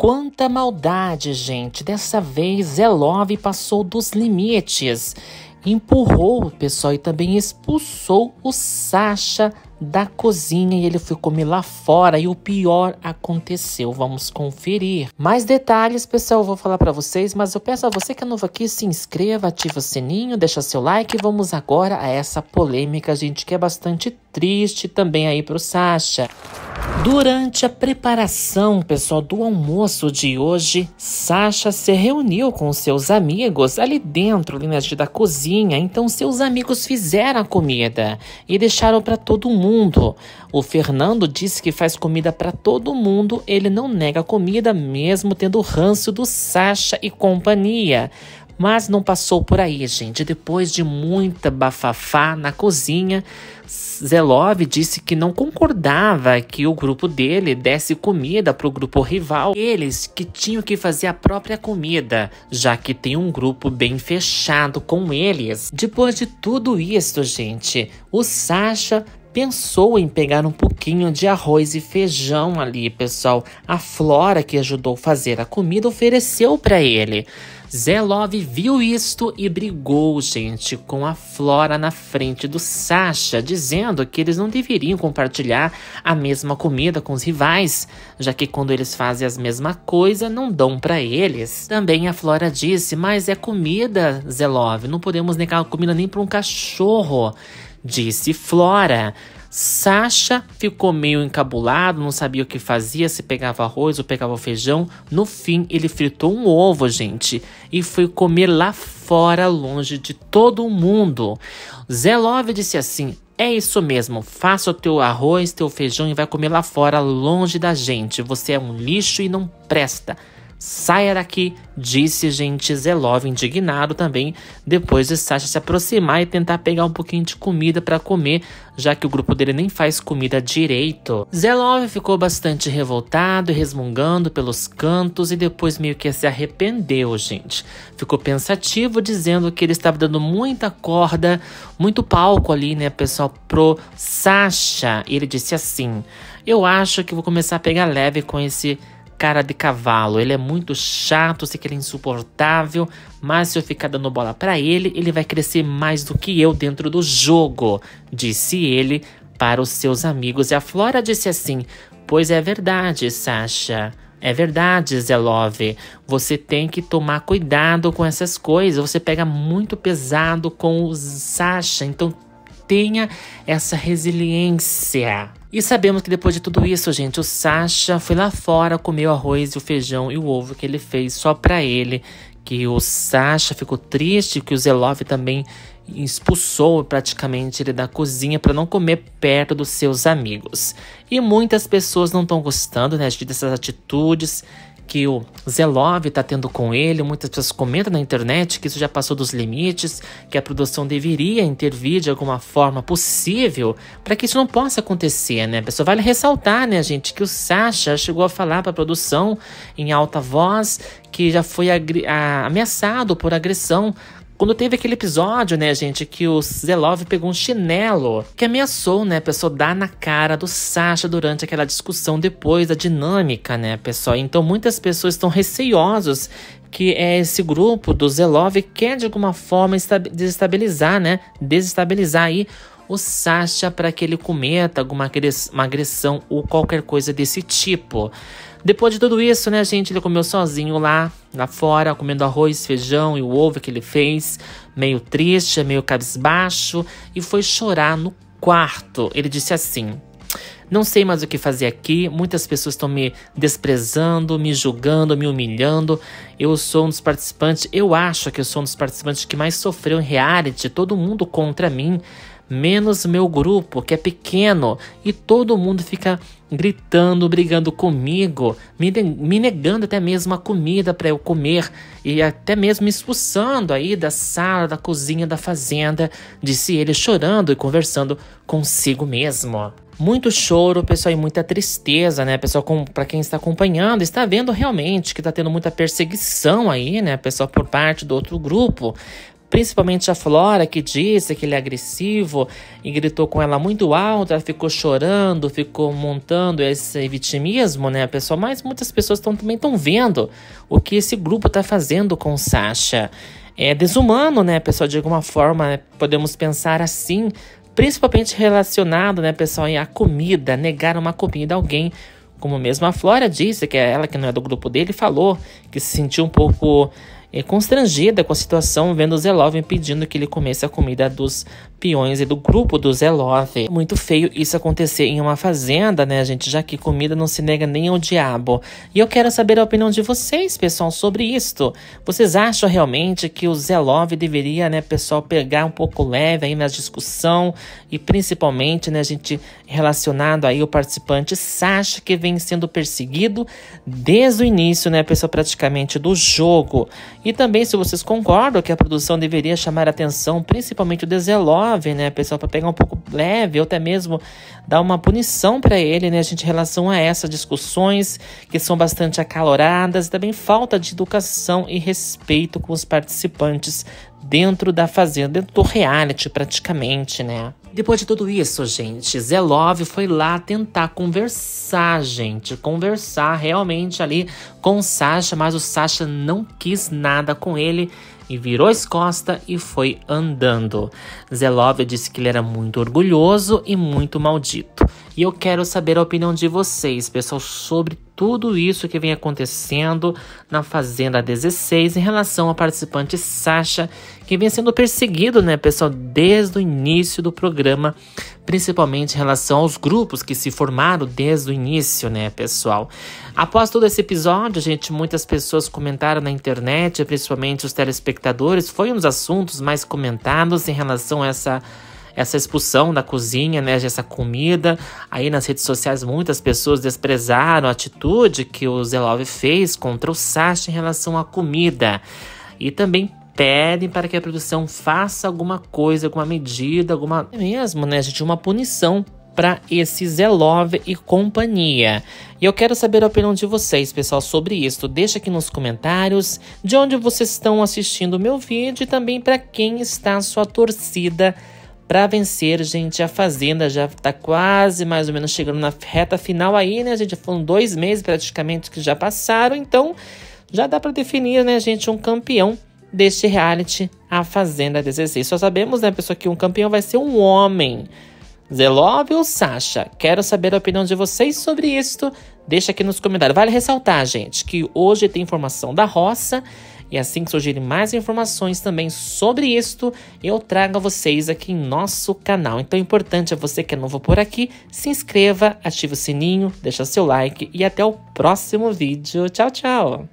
Quanta maldade, gente! Dessa vez Elove passou dos limites, empurrou o pessoal e também expulsou o Sasha da cozinha e ele foi comer lá fora e o pior aconteceu. Vamos conferir. Mais detalhes, pessoal, eu vou falar para vocês, mas eu peço a você que é novo aqui, se inscreva, ativa o sininho, deixa seu like e vamos agora a essa polêmica, gente, que é bastante triste também aí pro Sasha. Durante a preparação, pessoal, do almoço de hoje, Sasha se reuniu com seus amigos ali dentro, ali na da cozinha. Então, seus amigos fizeram a comida e deixaram para todo mundo mundo. O Fernando disse que faz comida para todo mundo, ele não nega comida mesmo tendo ranço do Sasha e companhia. Mas não passou por aí, gente. Depois de muita bafafá na cozinha, Zelov disse que não concordava que o grupo dele desse comida para o grupo rival. Eles que tinham que fazer a própria comida, já que tem um grupo bem fechado com eles. Depois de tudo isso, gente, o Sasha pensou em pegar um pouquinho de arroz e feijão ali, pessoal. A Flora, que ajudou a fazer a comida, ofereceu para ele. Zé Love viu isto e brigou, gente, com a Flora na frente do Sasha, dizendo que eles não deveriam compartilhar a mesma comida com os rivais, já que quando eles fazem a mesma coisa, não dão para eles. Também a Flora disse: "Mas é comida, Zé Love, não podemos negar comida nem para um cachorro" disse Flora. Sasha ficou meio encabulado, não sabia o que fazia, se pegava arroz ou pegava feijão. No fim, ele fritou um ovo, gente, e foi comer lá fora, longe de todo mundo. Zelov disse assim: é isso mesmo, faça o teu arroz, teu feijão e vai comer lá fora, longe da gente. Você é um lixo e não presta. Saia daqui, disse gente. Zelov, indignado também, depois de Sasha se aproximar e tentar pegar um pouquinho de comida para comer, já que o grupo dele nem faz comida direito. Zelov ficou bastante revoltado, resmungando pelos cantos e depois meio que se arrependeu, gente. Ficou pensativo, dizendo que ele estava dando muita corda, muito palco ali, né, pessoal, pro Sasha. E ele disse assim: Eu acho que vou começar a pegar leve com esse cara de cavalo. Ele é muito chato, sei que ele é insuportável, mas se eu ficar dando bola para ele, ele vai crescer mais do que eu dentro do jogo, disse ele para os seus amigos. E a Flora disse assim: Pois é verdade, Sasha. É verdade, Zelove. Você tem que tomar cuidado com essas coisas. Você pega muito pesado com o Sasha. Então tenha essa resiliência. E sabemos que depois de tudo isso, gente, o Sasha foi lá fora, comeu arroz e o feijão e o ovo que ele fez só pra ele. Que o Sasha ficou triste, que o Zelov também expulsou praticamente ele da cozinha para não comer perto dos seus amigos. E muitas pessoas não estão gostando né, dessas atitudes que o Zelov está tendo com ele. Muitas pessoas comentam na internet que isso já passou dos limites, que a produção deveria intervir de alguma forma possível para que isso não possa acontecer, né? Pessoal, vale ressaltar, né, gente, que o Sasha chegou a falar para a produção em alta voz que já foi ameaçado por agressão quando teve aquele episódio, né, gente, que o Zelov pegou um chinelo que ameaçou, né, a pessoa dar na cara do Sasha durante aquela discussão depois da dinâmica, né, pessoal. Então muitas pessoas estão receiosos que é esse grupo do Zelov quer de alguma forma desestabilizar, né, desestabilizar aí o Sasha para que ele cometa alguma agressão ou qualquer coisa desse tipo. Depois de tudo isso, né, gente, ele comeu sozinho lá, lá fora, comendo arroz, feijão e o ovo que ele fez, meio triste, meio cabisbaixo, e foi chorar no quarto. Ele disse assim: Não sei mais o que fazer aqui, muitas pessoas estão me desprezando, me julgando, me humilhando. Eu sou um dos participantes, eu acho que eu sou um dos participantes que mais sofreu em reality, todo mundo contra mim menos meu grupo, que é pequeno, e todo mundo fica gritando, brigando comigo, me, me negando até mesmo a comida para eu comer e até mesmo me expulsando aí da sala, da cozinha, da fazenda, disse ele chorando e conversando consigo mesmo muito choro, pessoal, e muita tristeza, né? Pessoal, para quem está acompanhando, está vendo realmente que está tendo muita perseguição aí, né, pessoal, por parte do outro grupo principalmente a Flora, que disse que ele é agressivo e gritou com ela muito alto, ela ficou chorando, ficou montando esse vitimismo, né, pessoal? Mas muitas pessoas tão, também estão vendo o que esse grupo está fazendo com Sasha. É desumano, né, pessoal? De alguma forma, né? podemos pensar assim, principalmente relacionado, né, pessoal, à comida, negar uma comida a alguém. Como mesmo a Flora disse, que é ela que não é do grupo dele, falou que se sentiu um pouco é, constrangida com a situação, vendo Zelov pedindo que ele comesse a comida dos peões e do grupo do Zelov. Muito feio isso acontecer em uma fazenda, né, gente? Já que comida não se nega nem ao diabo. E eu quero saber a opinião de vocês, pessoal, sobre isto. Vocês acham realmente que o Zelov deveria, né, pessoal, pegar um pouco leve aí na discussão e principalmente, né, gente, relacionado aí o participante Sasha que vem sendo perseguido desde o início, né, pessoal, praticamente do jogo. E também se vocês concordam que a produção deveria chamar a atenção principalmente do Zelov jovem, né, pessoal, para pegar um pouco leve, ou até mesmo dar uma punição para ele, né, a gente, em relação a essas discussões que são bastante acaloradas, e também falta de educação e respeito com os participantes dentro da fazenda, dentro do reality praticamente, né. Depois de tudo isso, gente, Zelov foi lá tentar conversar, gente, conversar realmente ali com o Sasha, mas o Sasha não quis nada com ele e virou as costas e foi andando. Zelov disse que ele era muito orgulhoso e muito maldito. E eu quero saber a opinião de vocês, pessoal, sobre tudo isso que vem acontecendo na Fazenda 16 em relação ao participante Sasha, que vem sendo perseguido, né, pessoal, desde o início do programa, principalmente em relação aos grupos que se formaram desde o início, né, pessoal. Após todo esse episódio, gente, muitas pessoas comentaram na internet, principalmente os telespectadores, foi um dos assuntos mais comentados em relação a essa essa expulsão da cozinha, né, dessa comida. Aí nas redes sociais muitas pessoas desprezaram a atitude que o Zelov fez contra o Sasha em relação à comida. E também pedem para que a produção faça alguma coisa, alguma medida, alguma é mesmo, né, gente, uma punição para esse Zelov e companhia. E eu quero saber a opinião de vocês, pessoal, sobre isso. Deixa aqui nos comentários de onde vocês estão assistindo o meu vídeo e também para quem está a sua torcida para vencer, gente. A Fazenda já tá quase mais ou menos chegando na reta final aí, né, gente? foram dois meses praticamente que já passaram, então já dá para definir, né, gente, um campeão deste reality, A Fazenda 16. Só sabemos, né, pessoal, que um campeão vai ser um homem. Zelove ou Sasha? Quero saber a opinião de vocês sobre isto. Deixa aqui nos comentários. Vale ressaltar, gente, que hoje tem informação da roça e assim que surgirem mais informações também sobre isto, eu trago a vocês aqui em nosso canal. Então, o é importante é você que é novo por aqui, se inscreva, ative o sininho, deixa seu like e até o próximo vídeo. Tchau, tchau!